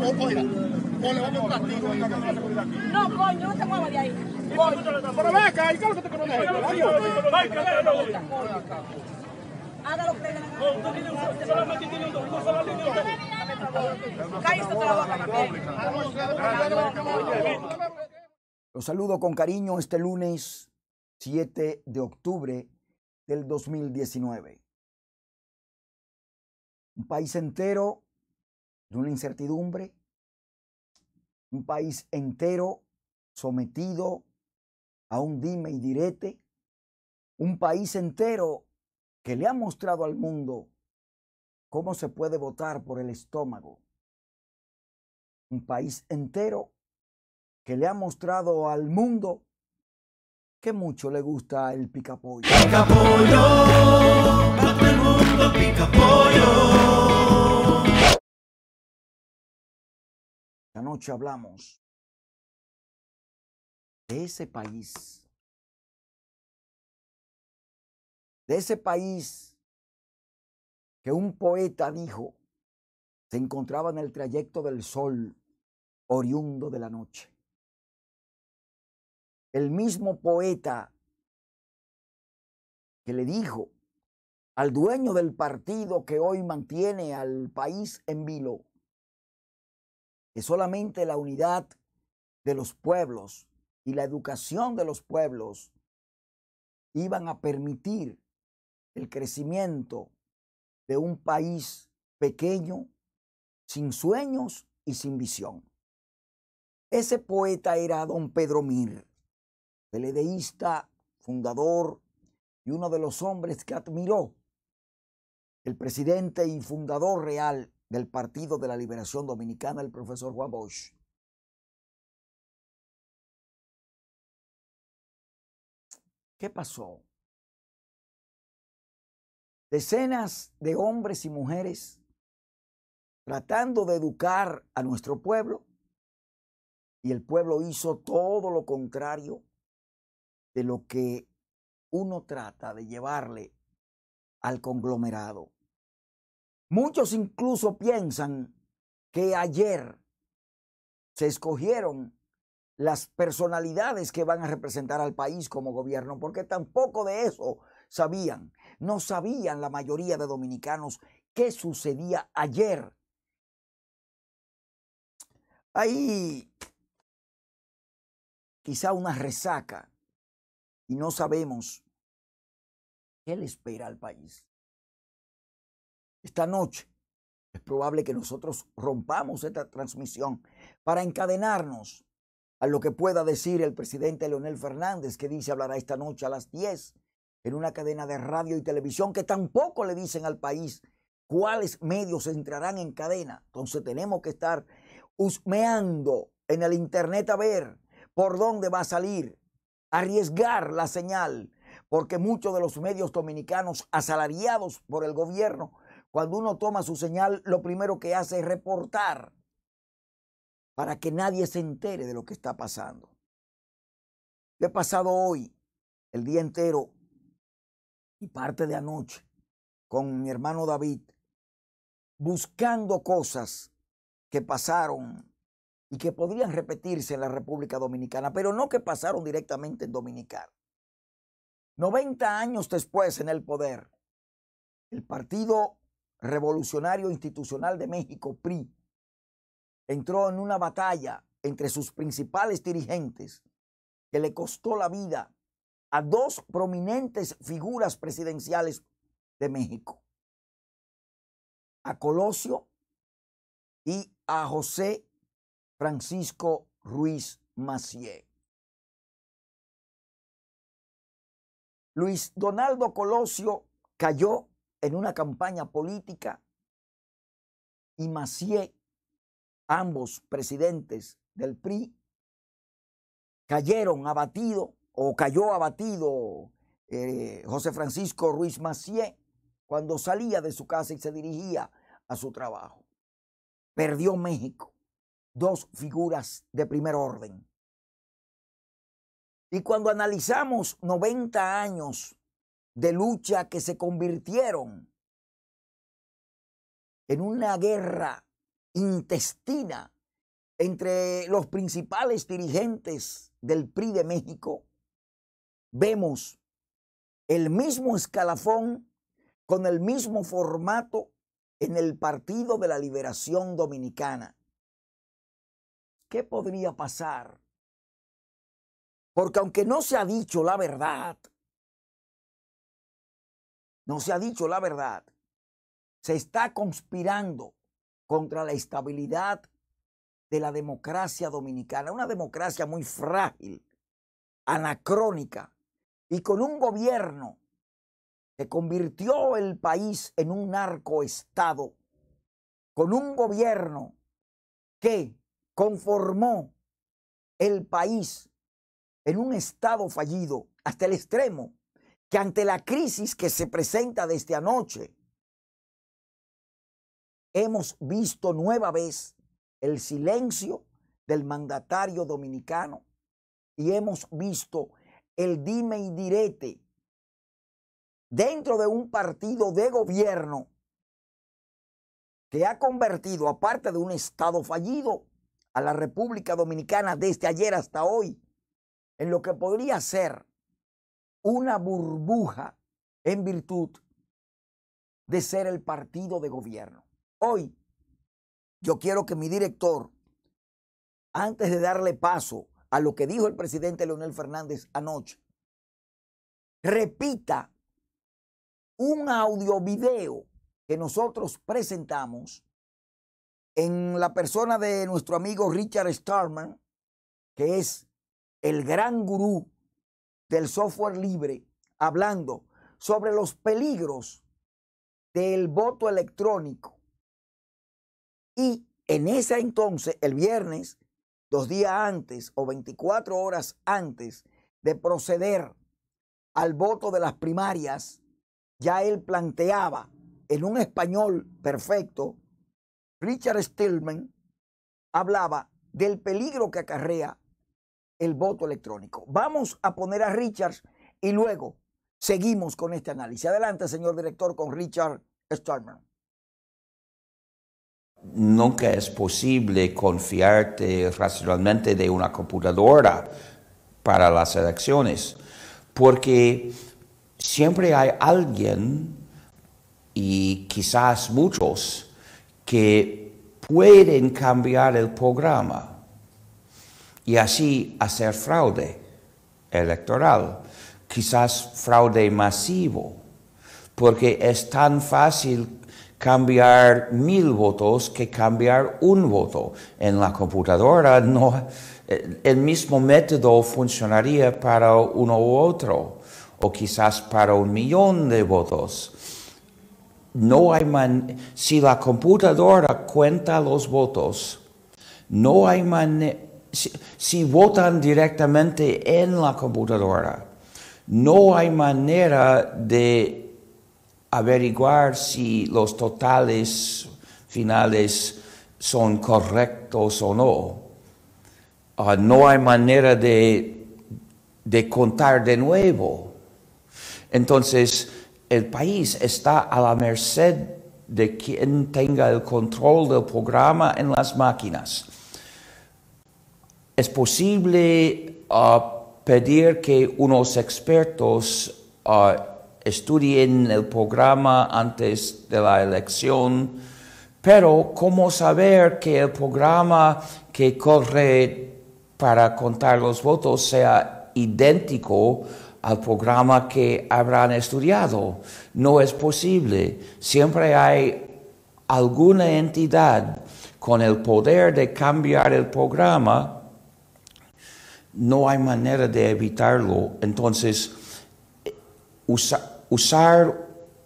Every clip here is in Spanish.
No, coño, no te muevas de ahí. lo que te Los saludo con cariño este lunes 7 de octubre del 2019. Un país entero de una incertidumbre, un país entero sometido a un dime y direte, un país entero que le ha mostrado al mundo cómo se puede votar por el estómago, un país entero que le ha mostrado al mundo que mucho le gusta el picapollo. Picapollo, el mundo noche hablamos de ese país, de ese país que un poeta dijo se encontraba en el trayecto del sol oriundo de la noche. El mismo poeta que le dijo al dueño del partido que hoy mantiene al país en vilo, que solamente la unidad de los pueblos y la educación de los pueblos iban a permitir el crecimiento de un país pequeño, sin sueños y sin visión. Ese poeta era don Pedro Mir, peledeísta, fundador y uno de los hombres que admiró el presidente y fundador real del Partido de la Liberación Dominicana, el profesor Juan Bosch. ¿Qué pasó? Decenas de hombres y mujeres tratando de educar a nuestro pueblo y el pueblo hizo todo lo contrario de lo que uno trata de llevarle al conglomerado. Muchos incluso piensan que ayer se escogieron las personalidades que van a representar al país como gobierno, porque tampoco de eso sabían. No sabían la mayoría de dominicanos qué sucedía ayer. Hay quizá una resaca y no sabemos qué le espera al país esta noche, es probable que nosotros rompamos esta transmisión para encadenarnos a lo que pueda decir el presidente Leonel Fernández, que dice hablará esta noche a las 10 en una cadena de radio y televisión que tampoco le dicen al país cuáles medios entrarán en cadena. Entonces tenemos que estar husmeando en el Internet a ver por dónde va a salir, arriesgar la señal, porque muchos de los medios dominicanos asalariados por el gobierno cuando uno toma su señal, lo primero que hace es reportar para que nadie se entere de lo que está pasando. Yo he pasado hoy el día entero y parte de anoche con mi hermano David buscando cosas que pasaron y que podrían repetirse en la República Dominicana, pero no que pasaron directamente en Dominicana. 90 años después en el poder, el partido revolucionario institucional de México, PRI, entró en una batalla entre sus principales dirigentes que le costó la vida a dos prominentes figuras presidenciales de México, a Colosio y a José Francisco Ruiz Macié. Luis Donaldo Colosio cayó en una campaña política y Macié, ambos presidentes del PRI, cayeron abatidos o cayó abatido eh, José Francisco Ruiz Macié cuando salía de su casa y se dirigía a su trabajo. Perdió México, dos figuras de primer orden. Y cuando analizamos 90 años de lucha que se convirtieron en una guerra intestina entre los principales dirigentes del PRI de México, vemos el mismo escalafón con el mismo formato en el Partido de la Liberación Dominicana. ¿Qué podría pasar? Porque aunque no se ha dicho la verdad, no se ha dicho la verdad. Se está conspirando contra la estabilidad de la democracia dominicana, una democracia muy frágil, anacrónica, y con un gobierno que convirtió el país en un narcoestado, con un gobierno que conformó el país en un estado fallido hasta el extremo que ante la crisis que se presenta desde este anoche, hemos visto nueva vez el silencio del mandatario dominicano y hemos visto el dime y direte dentro de un partido de gobierno que ha convertido, aparte de un Estado fallido, a la República Dominicana desde ayer hasta hoy, en lo que podría ser una burbuja en virtud de ser el partido de gobierno. Hoy yo quiero que mi director, antes de darle paso a lo que dijo el presidente Leonel Fernández anoche, repita un audio video que nosotros presentamos en la persona de nuestro amigo Richard Starman, que es el gran gurú del software libre, hablando sobre los peligros del voto electrónico. Y en ese entonces, el viernes, dos días antes o 24 horas antes de proceder al voto de las primarias, ya él planteaba en un español perfecto, Richard Stillman hablaba del peligro que acarrea el voto electrónico. Vamos a poner a Richard y luego seguimos con este análisis. Adelante, señor director, con Richard Stallman. Nunca es posible confiarte racionalmente de una computadora para las elecciones, porque siempre hay alguien, y quizás muchos, que pueden cambiar el programa y así hacer fraude electoral, quizás fraude masivo, porque es tan fácil cambiar mil votos que cambiar un voto. En la computadora no, eh, el mismo método funcionaría para uno u otro, o quizás para un millón de votos. No hay si la computadora cuenta los votos, no hay manera si, votan directamente en la computadora, no hay manera de averiguar si los totales finales son correctos o no. Ah, no hay manera de contar de nuevo. Entonces, el país está a la merced de quien tenga el control del programa en las máquinas es posible ah, pedir que unos expertos ah, estudien el programa antes de la elección, pero ¿cómo saber que el programa que corre para contar los votos sea idéntico al programa que habrán estudiado? No es posible. Siempre hay alguna entidad con el poder de cambiar el programa no hay manera de evitarlo. Entonces, usar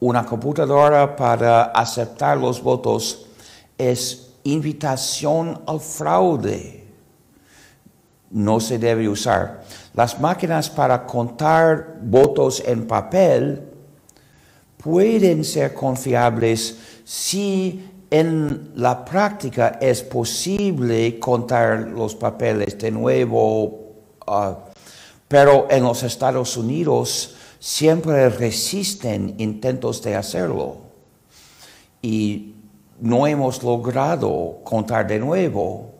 una computadora para aceptar los votos es invitación al fraude. No se debe usar. Las máquinas para contar votos en papel pueden ser confiables si en la práctica es posible contar los papeles de nuevo Ah, pero en los Estados Unidos siempre resisten intentos de hacerlo. Y no hemos logrado contar de nuevo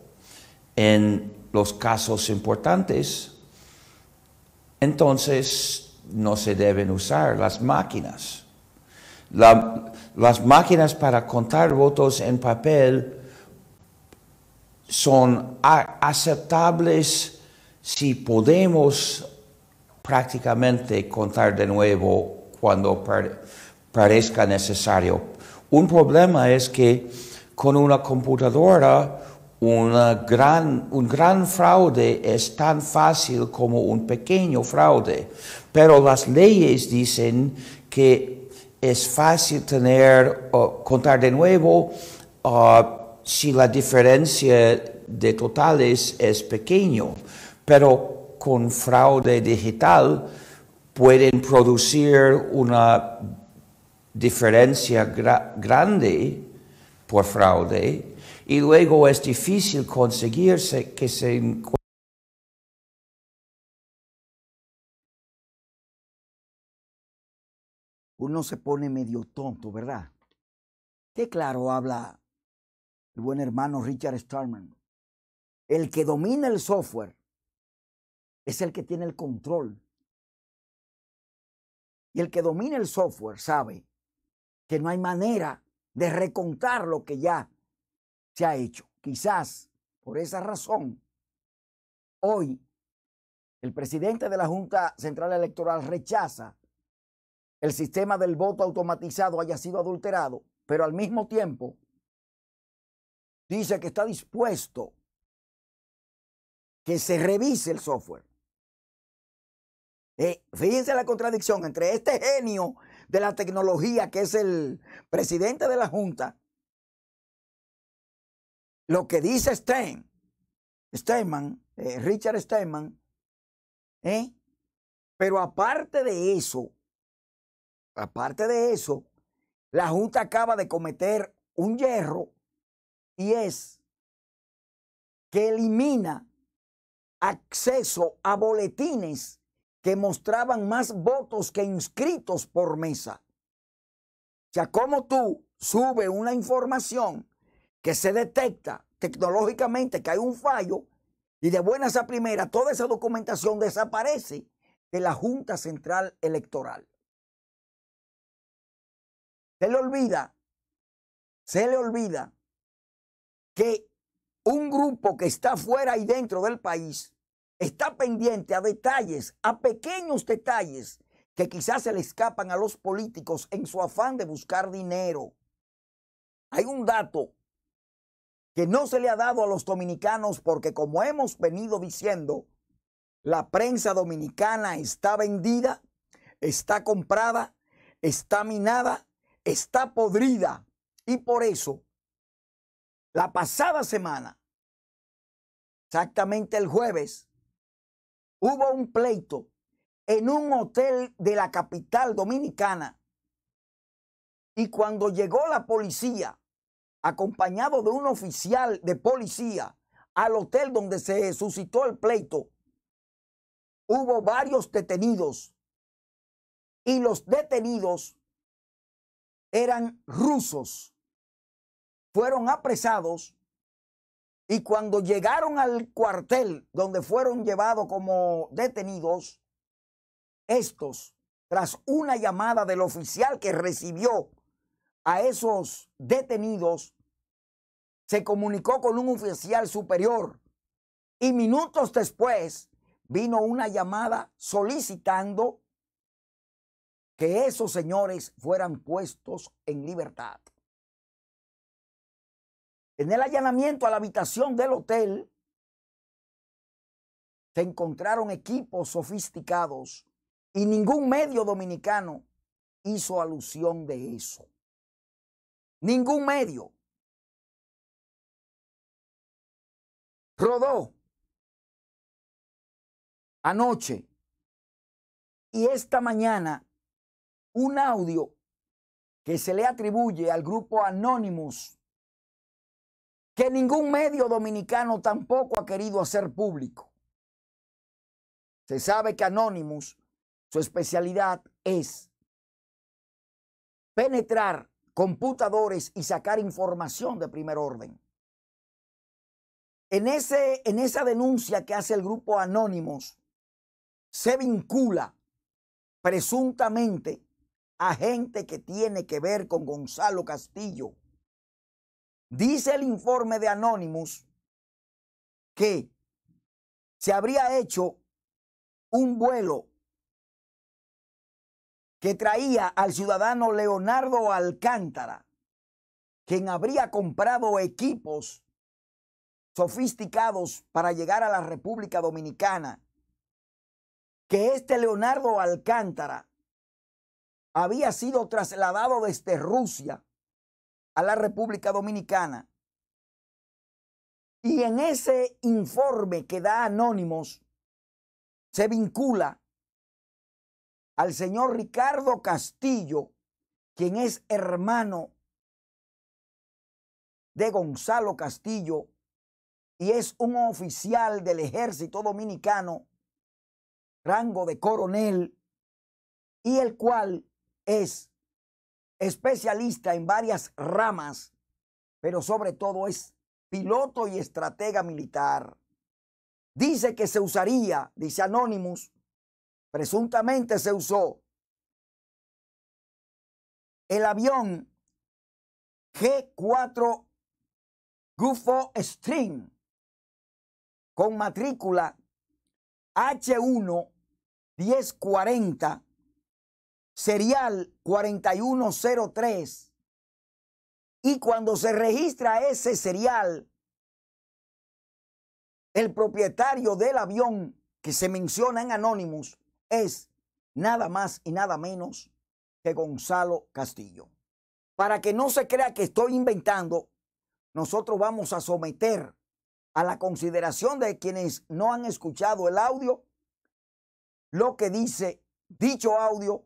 en los casos importantes. Entonces, no se deben usar las máquinas. las máquinas para contar votos en papel son aceptables si podemos prácticamente contar de nuevo cuando parezca necesario. Un problema es que con una computadora gran, un gran fraude es tan fácil como un pequeño fraude, pero las leyes dicen que es fácil tener, contar de nuevo ah, si la diferencia de totales es pequeño pero con fraude digital pueden producir una diferencia grande por fraude y luego es difícil conseguirse que se encuentre uno se pone medio tonto, ¿verdad? Qué claro habla el buen hermano Richard Stallman. El que domina el software es el que tiene el control. Y el que domina el software sabe que no hay manera de recontar lo que ya se ha hecho. Quizás por esa razón, hoy el presidente de la Junta Central Electoral rechaza el sistema del voto automatizado haya sido adulterado, pero al mismo tiempo dice que está dispuesto que se revise el software. Eh, fíjense la contradicción entre este genio de la tecnología que es el presidente de la Junta, lo que dice Stein, Steinman, eh, Richard Steinman, ¿eh? pero aparte de eso, aparte de eso, la Junta acaba de cometer un hierro y es que elimina acceso a boletines que mostraban más votos que inscritos por mesa. O sea, como tú sube una información que se detecta tecnológicamente que hay un fallo y de buenas a primeras toda esa documentación desaparece de la Junta Central Electoral. Se le olvida, se le olvida que un grupo que está fuera y dentro del país está pendiente a detalles, a pequeños detalles que quizás se le escapan a los políticos en su afán de buscar dinero. Hay un dato que no se le ha dado a los dominicanos porque como hemos venido diciendo, la prensa dominicana está vendida, está comprada, está minada, está podrida. Y por eso, la pasada semana, exactamente el jueves, hubo un pleito en un hotel de la capital dominicana y cuando llegó la policía, acompañado de un oficial de policía, al hotel donde se suscitó el pleito, hubo varios detenidos y los detenidos eran rusos. Fueron apresados y cuando llegaron al cuartel donde fueron llevados como detenidos, estos, tras una llamada del oficial que recibió a esos detenidos, se comunicó con un oficial superior y minutos después vino una llamada solicitando que esos señores fueran puestos en libertad. En el allanamiento a la habitación del hotel, se encontraron equipos sofisticados y ningún medio dominicano hizo alusión de eso. Ningún medio. Rodó anoche y esta mañana un audio que se le atribuye al grupo Anonymous que ningún medio dominicano tampoco ha querido hacer público. Se sabe que Anonymous, su especialidad es penetrar computadores y sacar información de primer orden. En, ese, en esa denuncia que hace el grupo Anonymous, se vincula presuntamente a gente que tiene que ver con Gonzalo Castillo Dice el informe de Anonymous que se habría hecho un vuelo que traía al ciudadano Leonardo Alcántara, quien habría comprado equipos sofisticados para llegar a la República Dominicana, que este Leonardo Alcántara había sido trasladado desde Rusia a la República Dominicana. Y en ese informe que da Anónimos, se vincula al señor Ricardo Castillo, quien es hermano de Gonzalo Castillo y es un oficial del ejército dominicano, rango de coronel, y el cual es especialista en varias ramas, pero sobre todo es piloto y estratega militar. Dice que se usaría, dice Anonymous, presuntamente se usó el avión G4 Gufo Stream con matrícula H1 1040 serial 4103. Y cuando se registra ese serial, el propietario del avión que se menciona en Anonymous es nada más y nada menos que Gonzalo Castillo. Para que no se crea que estoy inventando, nosotros vamos a someter a la consideración de quienes no han escuchado el audio lo que dice dicho audio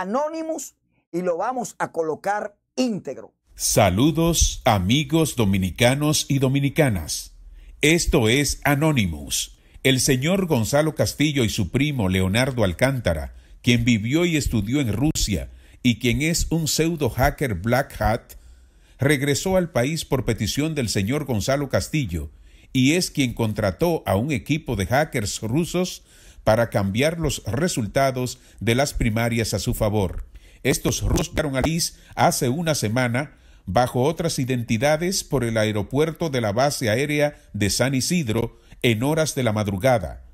Anonymous y lo vamos a colocar íntegro. Saludos amigos dominicanos y dominicanas. Esto es Anonymous. El señor Gonzalo Castillo y su primo Leonardo Alcántara, quien vivió y estudió en Rusia y quien es un pseudo hacker Black Hat, regresó al país por petición del señor Gonzalo Castillo y es quien contrató a un equipo de hackers rusos para cambiar los resultados de las primarias a su favor. Estos rusos llegaron a hace una semana bajo otras identidades por el aeropuerto de la base aérea de San Isidro en horas de la madrugada.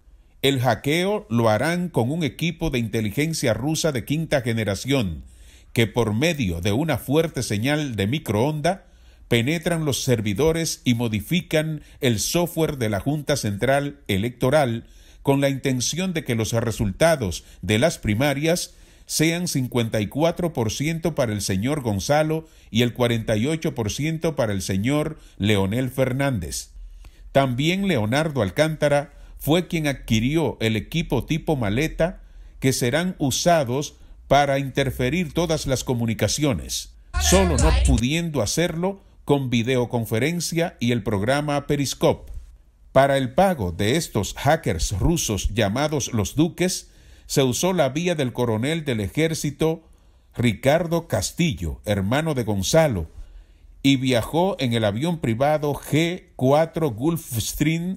El hackeo lo harán con un equipo de inteligencia rusa de quinta generación, que por medio de una fuerte señal de microonda penetran los servidores y modifican el software de la Junta Central Electoral con la intención de que los resultados de las primarias sean 54% para el señor Gonzalo y el 48% para el señor Leonel Fernández. También Leonardo Alcántara fue quien adquirió el equipo tipo maleta que serán usados para interferir todas las comunicaciones, solo no pudiendo hacerlo con videoconferencia y el programa Periscope. Para el pago de estos hackers rusos llamados los duques, se usó la vía del coronel del ejército Ricardo Castillo, hermano de Gonzalo, y viajó en el avión privado G4 Gulfstream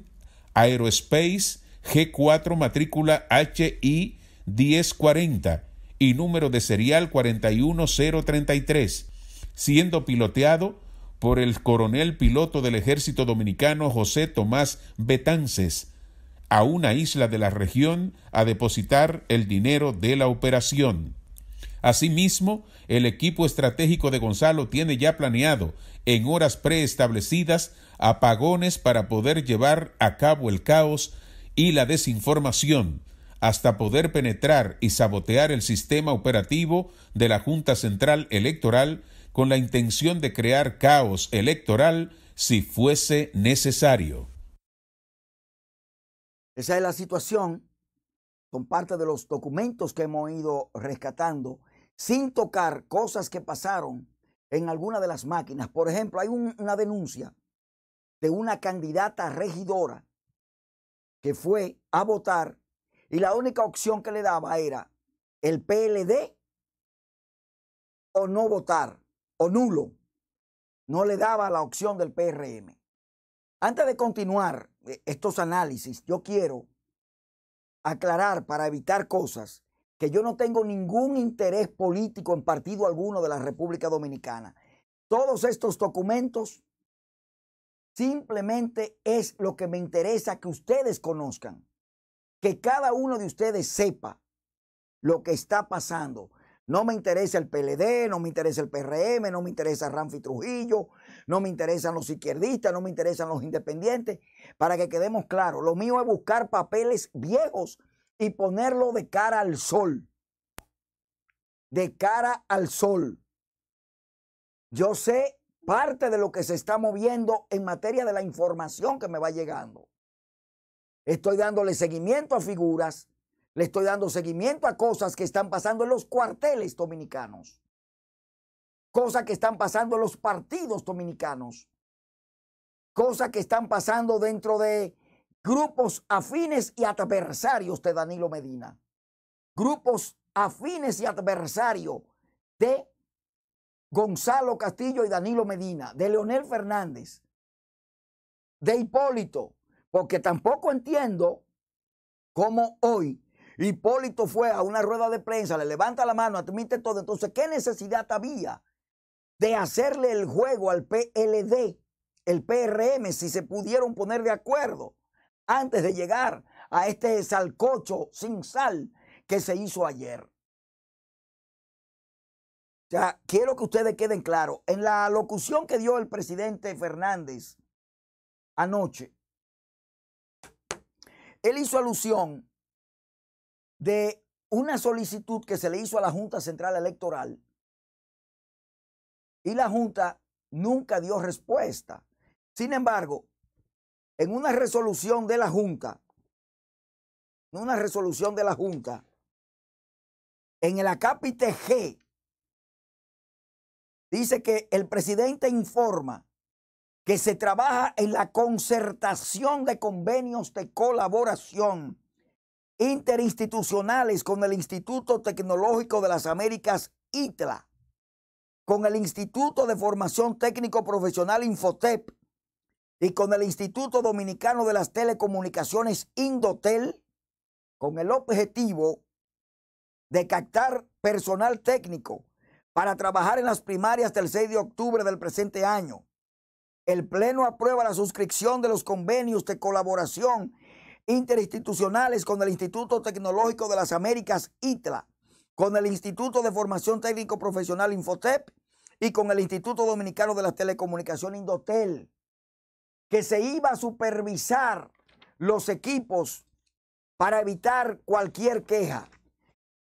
Aerospace G4 matrícula HI 1040 y número de serial 41033, siendo piloteado por el coronel piloto del ejército dominicano José Tomás Betances a una isla de la región a depositar el dinero de la operación. Asimismo, el equipo estratégico de Gonzalo tiene ya planeado, en horas preestablecidas, apagones para poder llevar a cabo el caos y la desinformación, hasta poder penetrar y sabotear el sistema operativo de la Junta Central Electoral con la intención de crear caos electoral si fuese necesario. Esa es la situación. Son parte de los documentos que hemos ido rescatando sin tocar cosas que pasaron en alguna de las máquinas. Por ejemplo, hay una denuncia de una candidata regidora que fue a votar y la única opción que le daba era el PLD o no votar o nulo. No le daba la opción del PRM. Antes de continuar eh, estos análisis, yo quiero aclarar para evitar cosas que yo no tengo ningún interés político en partido alguno de la República Dominicana. Todos estos documentos simplemente es lo que me interesa que ustedes conozcan, que cada uno de ustedes sepa lo que está pasando, no me interesa el PLD, no me interesa el PRM, no me interesa Ramfi Trujillo, no me interesan los izquierdistas, no me interesan los independientes. Para que quedemos claros, lo mío es buscar papeles viejos y ponerlo de cara al sol. De cara al sol. Yo sé parte de lo que se está moviendo en materia de la información que me va llegando. Estoy dándole seguimiento a figuras, le estoy dando seguimiento a cosas que están pasando en los cuarteles dominicanos, cosas que están pasando en los partidos dominicanos, cosas que están pasando dentro de grupos afines y adversarios de Danilo Medina, grupos afines y adversarios de Gonzalo Castillo y Danilo Medina, de Leonel Fernández, de Hipólito, porque tampoco entiendo cómo hoy Hipólito fue a una rueda de prensa, le levanta la mano, admite todo. Entonces, ¿qué necesidad había de hacerle el juego al PLD, el PRM, si se pudieron poner de acuerdo antes de llegar a este salcocho sin sal que se hizo ayer? Ya quiero que ustedes queden claros. En la locución que dio el presidente Fernández anoche, él hizo alusión de una solicitud que se le hizo a la Junta Central Electoral y la Junta nunca dio respuesta. Sin embargo, en una resolución de la Junta, en una resolución de la Junta, en el acápite G, dice que el presidente informa que se trabaja en la concertación de convenios de colaboración interinstitucionales con el Instituto Tecnológico de las Américas, ITLA, con el Instituto de Formación Técnico Profesional, Infotep, y con el Instituto Dominicano de las Telecomunicaciones, Indotel, con el objetivo de captar personal técnico para trabajar en las primarias del 6 de octubre del presente año. El Pleno aprueba la suscripción de los convenios de colaboración interinstitucionales con el Instituto Tecnológico de las Américas, ITLA, con el Instituto de Formación Técnico Profesional, Infotep, y con el Instituto Dominicano de las Telecomunicaciones, Indotel, que se iba a supervisar los equipos para evitar cualquier queja.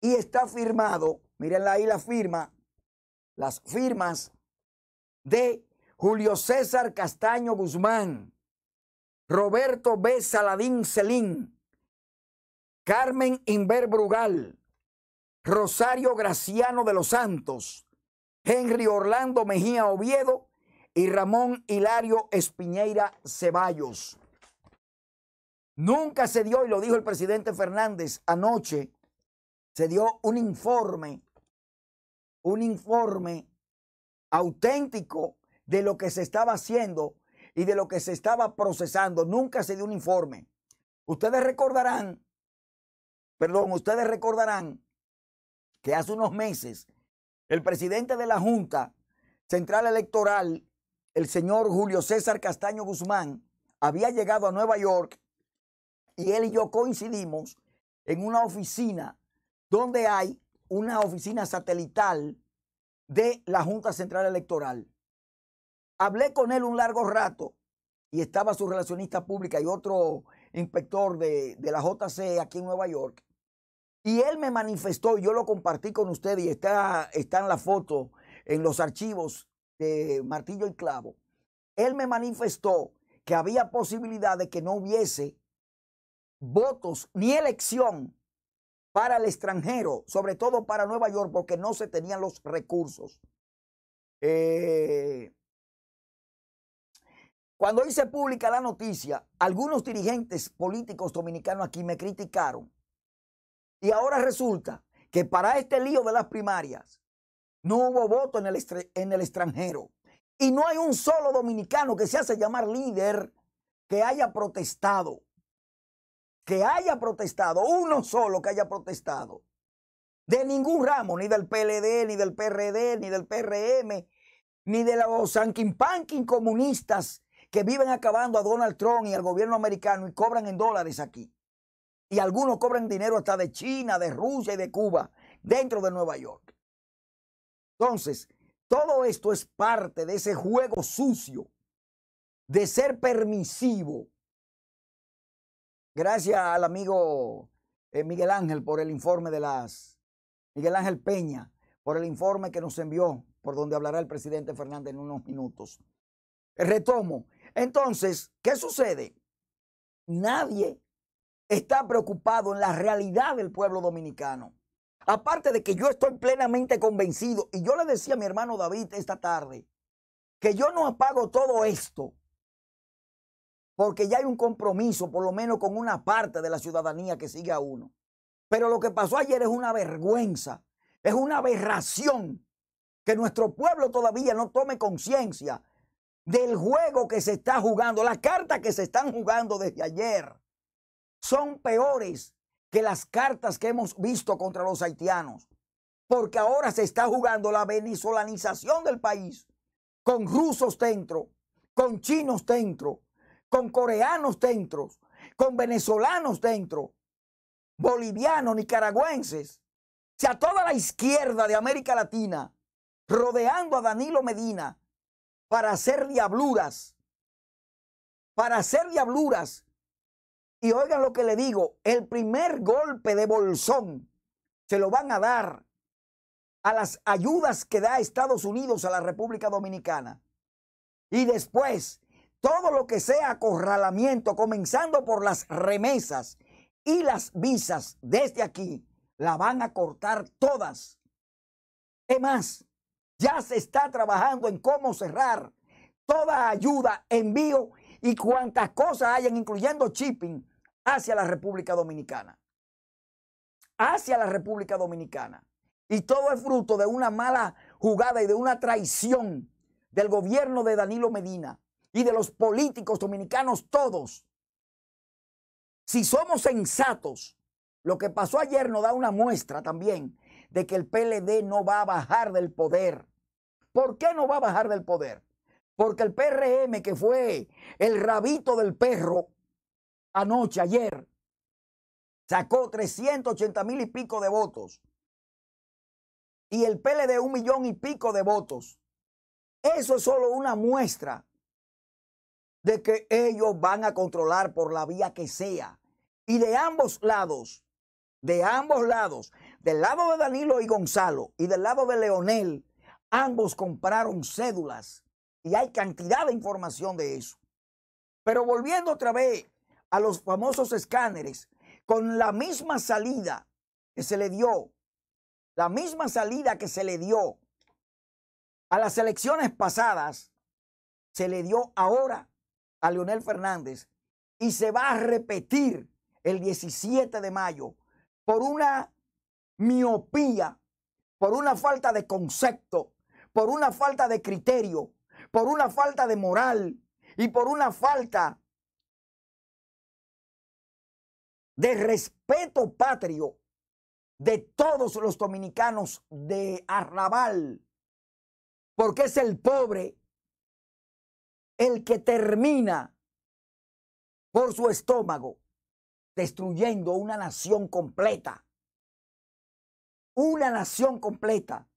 Y está firmado, miren ahí la firma, las firmas de Julio César Castaño Guzmán, Roberto B. Saladín Celín, Carmen Inver Brugal, Rosario Graciano de los Santos, Henry Orlando Mejía Oviedo y Ramón Hilario Espiñeira Ceballos. Nunca se dio, y lo dijo el presidente Fernández anoche, se dio un informe, un informe auténtico de lo que se estaba haciendo y de lo que se estaba procesando. Nunca se dio un informe. Ustedes recordarán, perdón, ustedes recordarán que hace unos meses el presidente de la Junta Central Electoral, el señor Julio César Castaño Guzmán, había llegado a Nueva York y él y yo coincidimos en una oficina donde hay una oficina satelital de la Junta Central Electoral. Hablé con él un largo rato y estaba su relacionista pública y otro inspector de, la JC aquí en Nueva York. Y él me manifestó, yo lo compartí con usted y está, está en la foto, en los archivos de Martillo y Clavo. Él me manifestó que había posibilidad de que no hubiese votos ni elección para el extranjero, sobre todo para Nueva York, porque no se tenían los recursos. Eh, cuando hice pública la noticia, algunos dirigentes políticos dominicanos aquí me criticaron. Y ahora resulta que para este lío de las primarias no hubo voto en el, extranjero. Y no hay un solo dominicano que se hace llamar líder que haya protestado. Que haya protestado, uno solo que haya protestado. De ningún ramo, ni del PLD, ni del PRD, ni del PRM, ni de los anquimpanquin comunistas que viven acabando a Donald Trump y al gobierno americano y cobran en dólares aquí. Y algunos cobran dinero hasta de China, de Rusia y de Cuba, dentro de Nueva York. Entonces, todo esto es parte de ese juego sucio de ser permisivo. Gracias al amigo eh, Miguel Ángel por el informe de las... Miguel Ángel Peña, por el informe que nos envió, por donde hablará el presidente Fernández en unos minutos. Retomo, entonces, ¿qué sucede? Nadie está preocupado en la realidad del pueblo dominicano. Aparte de que yo estoy plenamente convencido, y yo le decía a mi hermano David esta tarde, que yo no apago todo esto, porque ya hay un compromiso, por lo menos con una parte de la ciudadanía que sigue a uno. Pero lo que pasó ayer es una vergüenza, es una aberración que nuestro pueblo todavía no tome conciencia del juego que se está jugando, las cartas que se están jugando desde ayer, son peores que las cartas que hemos visto contra los haitianos, porque ahora se está jugando la venezolanización del país, con rusos dentro, con chinos dentro, con coreanos dentro, con venezolanos dentro, bolivianos, nicaragüenses, o sea, toda la izquierda de América Latina, rodeando a Danilo Medina, para hacer diabluras, para hacer diabluras. Y oigan lo que le digo, el primer golpe de bolsón se lo van a dar a las ayudas que da Estados Unidos a la República Dominicana. Y después, todo lo que sea acorralamiento, comenzando por las remesas y las visas desde aquí, la van a cortar todas. Es más, ya se está trabajando en cómo cerrar toda ayuda, envío y cuantas cosas hayan, incluyendo shipping, hacia la República Dominicana. Hacia la República Dominicana. Y todo es fruto de una mala jugada y de una traición del gobierno de Danilo Medina y de los políticos dominicanos todos. Si somos sensatos, lo que pasó ayer nos da una muestra también de que el PLD no va a bajar del poder. ¿Por qué no va a bajar del poder? Porque el PRM, que fue el rabito del perro anoche, ayer, sacó 380 mil y pico de votos. Y el PLD un millón y pico de votos. Eso es solo una muestra de que ellos van a controlar por la vía que sea. Y de ambos lados, de ambos lados, del lado de Danilo y Gonzalo y del lado de Leonel, ambos compraron cédulas y hay cantidad de información de eso. Pero volviendo otra vez a los famosos escáneres, con la misma salida que se le dio, la misma salida que se le dio a las elecciones pasadas, se le dio ahora a Leonel Fernández y se va a repetir el 17 de mayo por una miopía, por una falta de concepto, por una falta de criterio, por una falta de moral y por una falta de respeto patrio de todos los dominicanos de Arrabal, porque es el pobre el que termina por su estómago destruyendo una nación completa una nación completa,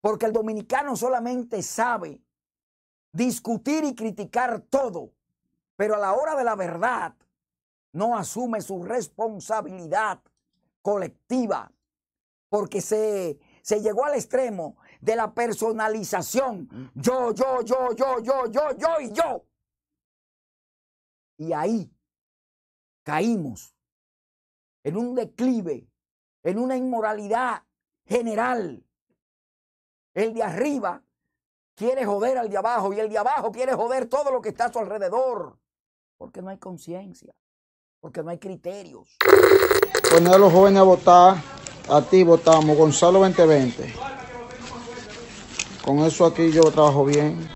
porque el dominicano solamente sabe discutir y criticar todo, pero a la hora de la verdad no asume su responsabilidad colectiva, porque se, llegó al extremo de la personalización, mm. yo, yo, yo, yo, yo, yo, yo y yo. Y ahí caímos en un declive, en una inmoralidad general. El de arriba quiere joder al de abajo y el de abajo quiere joder todo lo que está a su alrededor. Porque no hay conciencia, porque no hay criterios. Poner pues a los jóvenes a votar, a ti votamos, Gonzalo 2020. Con eso aquí yo trabajo bien.